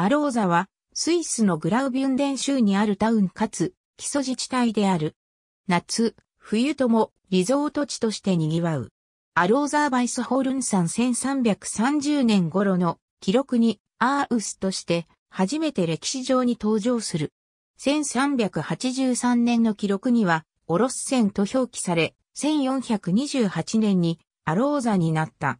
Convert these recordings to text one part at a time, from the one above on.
アローザは、スイスのグラウビュンデン州にあるタウンかつ、基礎自治体である。夏、冬ともリゾート地として賑わう。アローザーバイスホルン山1330年頃の記録にアーウスとして初めて歴史上に登場する。1383年の記録にはオロス線と表記され、1428年にアローザになった。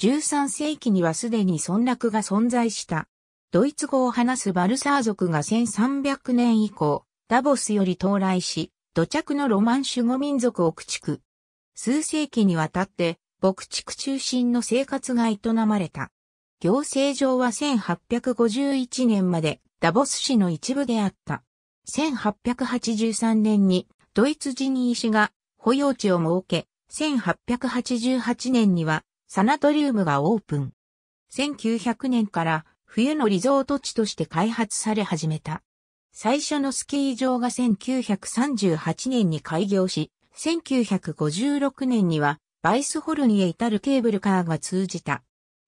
13世紀にはすでに村落が存在した。ドイツ語を話すバルサー族が1300年以降、ダボスより到来し、土着のロマン守護民族を駆逐。数世紀にわたって、牧畜中心の生活が営まれた。行政上は1851年までダボス市の一部であった。1883年にドイツ人医師が保養地を設け、1888年にはサナトリウムがオープン。1900年から冬のリゾート地として開発され始めた。最初のスキー場が1938年に開業し、1956年にはバイスホルンへ至るケーブルカーが通じた。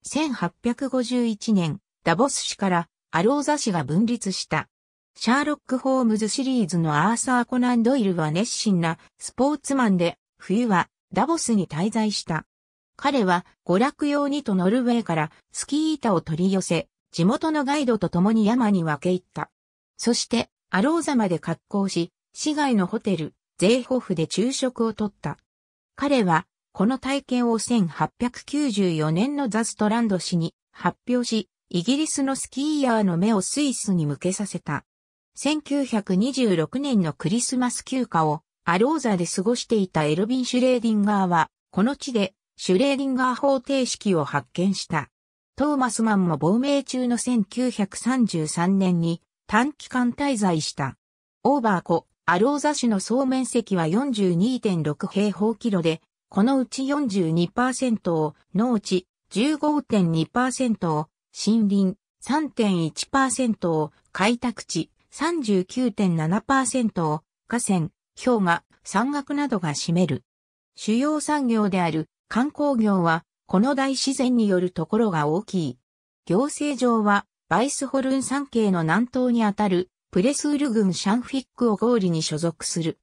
1851年、ダボス市からアローザ市が分立した。シャーロック・ホームズシリーズのアーサー・コナン・ドイルは熱心なスポーツマンで、冬はダボスに滞在した。彼は娯楽用にとノルウェーからスキー板を取り寄せ、地元のガイドと共に山に分け入った。そして、アローザまで格好し、市外のホテル、ゼーホフで昼食をとった。彼は、この体験を1894年のザストランド氏に発表し、イギリスのスキーヤーの目をスイスに向けさせた。1926年のクリスマス休暇をアローザで過ごしていたエルビン・シュレーディンガーは、この地でシュレーディンガー方程式を発見した。トーマスマンも亡命中の1933年に短期間滞在した。オーバー湖、アローザ市の総面積は42.6平方キロで、このうち42%を農地、15.2%を森林、3.1%を開拓地、39.7%を河川、氷河、山岳などが占める。主要産業である観光業はこの大自然によるところが大きい。行政上は、バイスホルン山系の南東にあたる、プレスール郡シャンフィックを合理に所属する。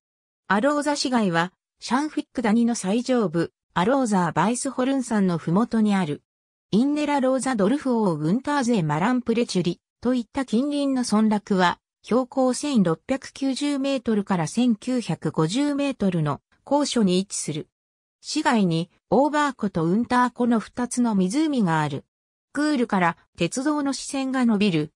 アローザ市街は、シャンフィック谷の最上部、アローザーバイスホルン山の麓にある。インネラローザドルフ王グンターゼマランプレチュリといった近隣の村落は、標高1690メートルから1950メートルの高所に位置する。市外にオーバー湖とウンター湖の二つの湖がある。クールから鉄道の視線が伸びる。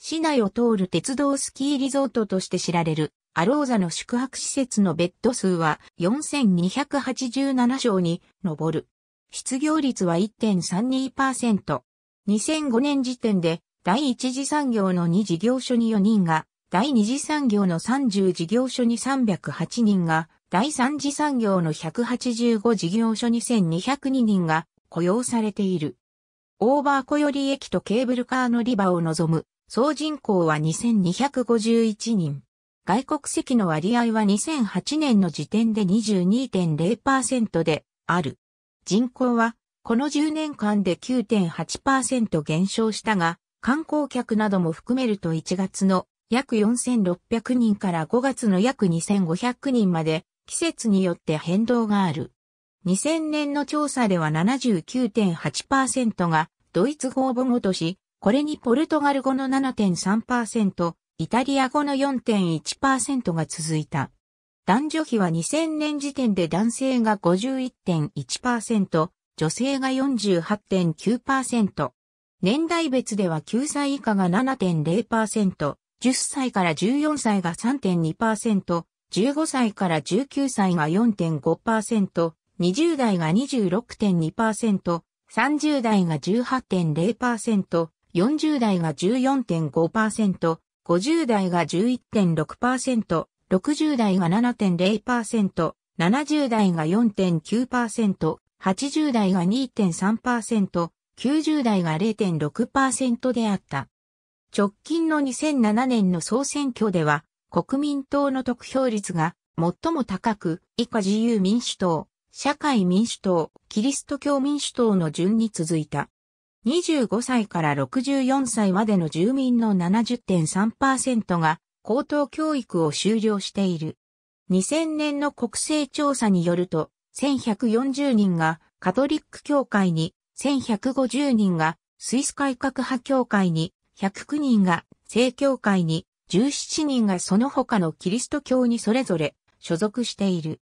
市内を通る鉄道スキーリゾートとして知られる、アローザの宿泊施設のベッド数は4287床に上る。失業率は1.32%。2005年時点で第一次産業の2事業所に4人が、第二次産業の30事業所に308人が、第三次産業の185事業所2202人が雇用されている。オーバー小より駅とケーブルカーのリバを望む総人口は2251人。外国籍の割合は2008年の時点で22.0%である。人口はこの10年間で9.8%減少したが、観光客なども含めると1月の約4600人から5月の約2500人まで季節によって変動がある。2000年の調査では79.8%がドイツ語を母語とし、これにポルトガル語の7.3%、イタリア語の4.1%が続いた。男女比は2000年時点で男性が51.1%、女性が48.9%。年代別では9歳以下が7.0%、10歳から14歳が3.2%、15歳から19歳が4.5%、20代が26.2%、30代が18.0%、40代が14.5%、50代が11.6%、60代が7.0%、70代が4.9%、80代が2.3%、90代が0.6%であった。直近の2007年の総選挙では、国民党の得票率が最も高く、以下自由民主党、社会民主党、キリスト教民主党の順に続いた。25歳から64歳までの住民の70.3%が高等教育を修了している。2000年の国勢調査によると、1140人がカトリック教会に、1150人がスイス改革派教会に、109人が正教会に、17人がその他のキリスト教にそれぞれ所属している。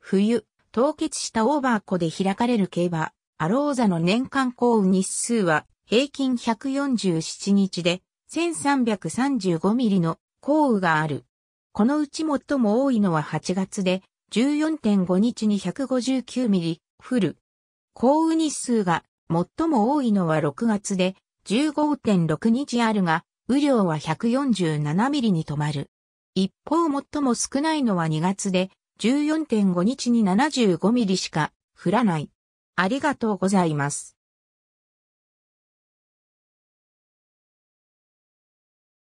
冬、凍結したオーバー湖で開かれる競馬、アローザの年間降雨日数は平均147日で1335ミリの降雨がある。このうち最も多いのは8月で14.5日に159ミリ降る。降雨日数が最も多いのは6月で15.6日あるが、雨量は147ミリに止まる。一方最も少ないのは2月で、14.5日に75ミリしか降らない。ありがとうございます。